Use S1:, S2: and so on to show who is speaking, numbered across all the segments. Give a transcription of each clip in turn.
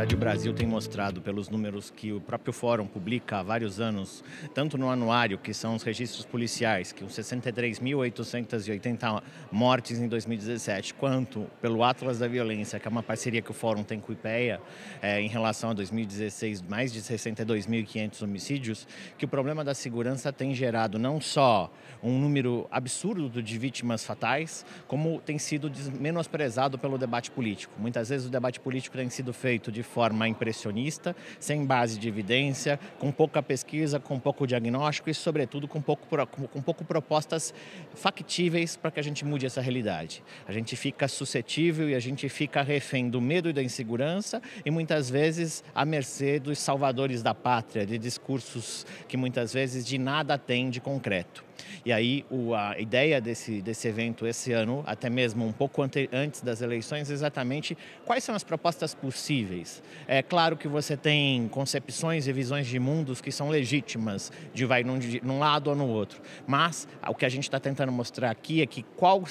S1: verdade, o Brasil tem mostrado, pelos números que o próprio Fórum publica há vários anos, tanto no anuário, que são os registros policiais, que os 63.880 mortes em 2017, quanto pelo Atlas da Violência, que é uma parceria que o Fórum tem com o IPEA, é, em relação a 2016, mais de 62.500 homicídios, que o problema da segurança tem gerado não só um número absurdo de vítimas fatais, como tem sido menosprezado pelo debate político. Muitas vezes o debate político tem sido feito de forma impressionista, sem base de evidência, com pouca pesquisa, com pouco diagnóstico e, sobretudo, com pouco, com pouco propostas factíveis para que a gente mude essa realidade. A gente fica suscetível e a gente fica refém do medo e da insegurança e muitas vezes à mercê dos salvadores da pátria, de discursos que muitas vezes de nada têm de concreto. E aí o, a ideia desse, desse evento esse ano, até mesmo um pouco ante, antes das eleições, é exatamente quais são as propostas possíveis. É claro que você tem concepções e visões de mundos que são legítimas, de vai num, de, num lado ou no outro. Mas o que a gente está tentando mostrar aqui é que qual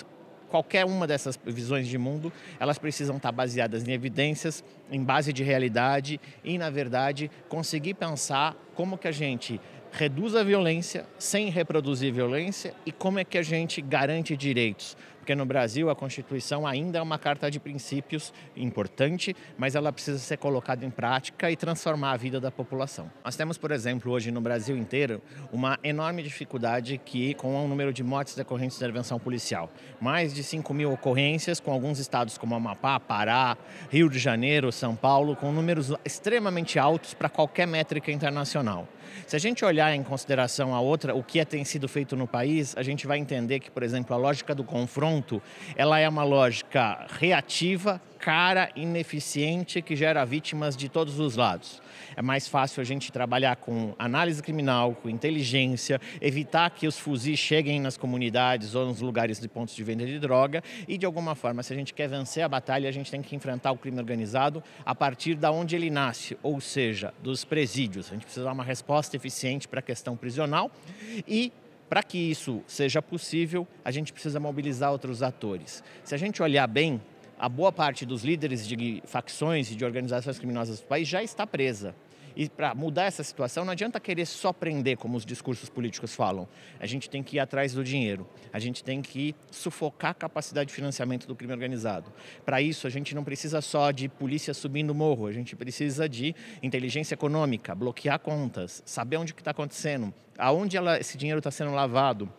S1: qualquer uma dessas visões de mundo, elas precisam estar tá baseadas em evidências, em base de realidade e, na verdade, conseguir pensar como que a gente reduz a violência sem reproduzir violência e como é que a gente garante direitos porque no Brasil a Constituição ainda é uma carta de princípios importante, mas ela precisa ser colocada em prática e transformar a vida da população. Nós temos, por exemplo, hoje no Brasil inteiro, uma enorme dificuldade que com o número de mortes decorrentes da intervenção policial. Mais de 5 mil ocorrências, com alguns estados como Amapá, Pará, Rio de Janeiro, São Paulo, com números extremamente altos para qualquer métrica internacional. Se a gente olhar em consideração a outra, o que é, tem sido feito no país, a gente vai entender que, por exemplo, a lógica do confronto ponto, ela é uma lógica reativa, cara, ineficiente, que gera vítimas de todos os lados. É mais fácil a gente trabalhar com análise criminal, com inteligência, evitar que os fuzis cheguem nas comunidades ou nos lugares de pontos de venda de droga e, de alguma forma, se a gente quer vencer a batalha, a gente tem que enfrentar o crime organizado a partir da onde ele nasce, ou seja, dos presídios. A gente precisa dar uma resposta eficiente para a questão prisional e para que isso seja possível, a gente precisa mobilizar outros atores. Se a gente olhar bem, a boa parte dos líderes de facções e de organizações criminosas do país já está presa. E para mudar essa situação, não adianta querer só prender, como os discursos políticos falam. A gente tem que ir atrás do dinheiro. A gente tem que sufocar a capacidade de financiamento do crime organizado. Para isso, a gente não precisa só de polícia subindo o morro. A gente precisa de inteligência econômica, bloquear contas, saber onde que está acontecendo, aonde ela, esse dinheiro está sendo lavado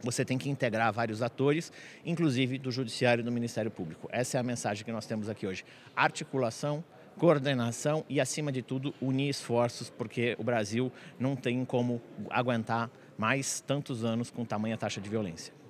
S1: você tem que integrar vários atores, inclusive do Judiciário e do Ministério Público. Essa é a mensagem que nós temos aqui hoje. Articulação, coordenação e, acima de tudo, unir esforços, porque o Brasil não tem como aguentar mais tantos anos com tamanha taxa de violência.